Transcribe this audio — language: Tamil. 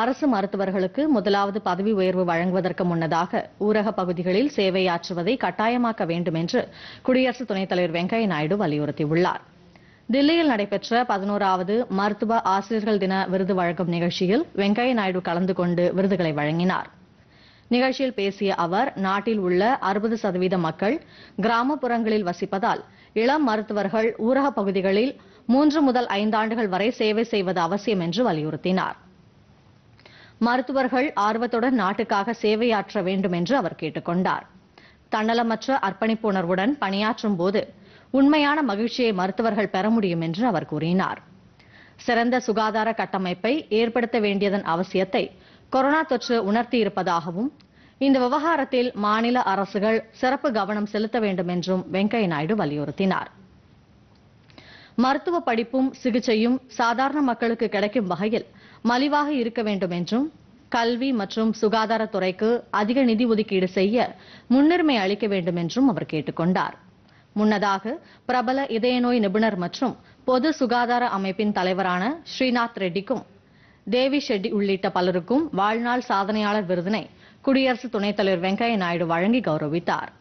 அரசு மருத்துவர்களுக்கு முதலாவது பதவி உயர்வு வழங்குவதற்கு முன்னதாக ஊரக பகுதிகளில் சேவையாற்றுவதை கட்டாயமாக்க வேண்டும் என்று குடியரசு துணைத் தலைவர் வெங்கையா நாயுடு வலியுறுத்தியுள்ளார் தில்லியில் நடைபெற்ற பதினோராவது மருத்துவ ஆசிரியர்கள் தின விருது வழங்கும் நிகழ்ச்சியில் வெங்கையா நாயுடு கலந்து கொண்டு விருதுகளை வழங்கினார் நிகழ்ச்சியில் பேசிய அவர் நாட்டில் உள்ள அறுபது சதவீத மக்கள் கிராமப்புறங்களில் வசிப்பதால் இளம் மருத்துவர்கள் ஊரக பகுதிகளில் மூன்று முதல் ஐந்தாண்டுகள் வரை சேவை செய்வது அவசியம் என்று வலியுறுத்தினாா் மருத்துவர்கள் ஆர்வத்துடன் நாட்டுக்காக சேவையாற்ற வேண்டும் என்று அவர் கேட்டுக்கொண்டார் தன்னலமற்ற அர்ப்பணிப்பு உணர்வுடன் பணியாற்றும் போது உண்மையான மகிழ்ச்சியை மருத்துவர்கள் பெற முடியும் என்று அவர் கூறினார் சிறந்த சுகாதார கட்டமைப்பை ஏற்படுத்த வேண்டியதன் அவசியத்தை கொரோனா தொற்று உணர்த்தியிருப்பதாகவும் இந்த விவகாரத்தில் மாநில அரசுகள் சிறப்பு கவனம் செலுத்த வேண்டும் என்றும் வெங்கையா நாயுடு வலியுறுத்தினார் மருத்துவ படிப்பும் சிகிச்சையும் சாதாரண மக்களுக்கு கிடைக்கும் வகையில் மலிவாக இருக்க வேண்டும் என்றும் கல்வி மற்றும் சுகாதாரத்துறைக்கு அதிக நிதி ஒதுக்கீடு செய்ய முன்னுரிமை அளிக்க வேண்டும் என்றும் அவர் கேட்டுக் கொண்டார் முன்னதாக பிரபல இதய நோய் நிபுணர் மற்றும் பொது சுகாதார அமைப்பின் தலைவரான ஸ்ரீநாத் ரெட்டிக்கும் தேவி ஷெட்டி உள்ளிட்ட பலருக்கும் வாழ்நாள் சாதனையாளர் விருதினை குடியரசு துணைத் தலைவர் வெங்கையா நாயுடு வழங்கி கௌரவித்தார்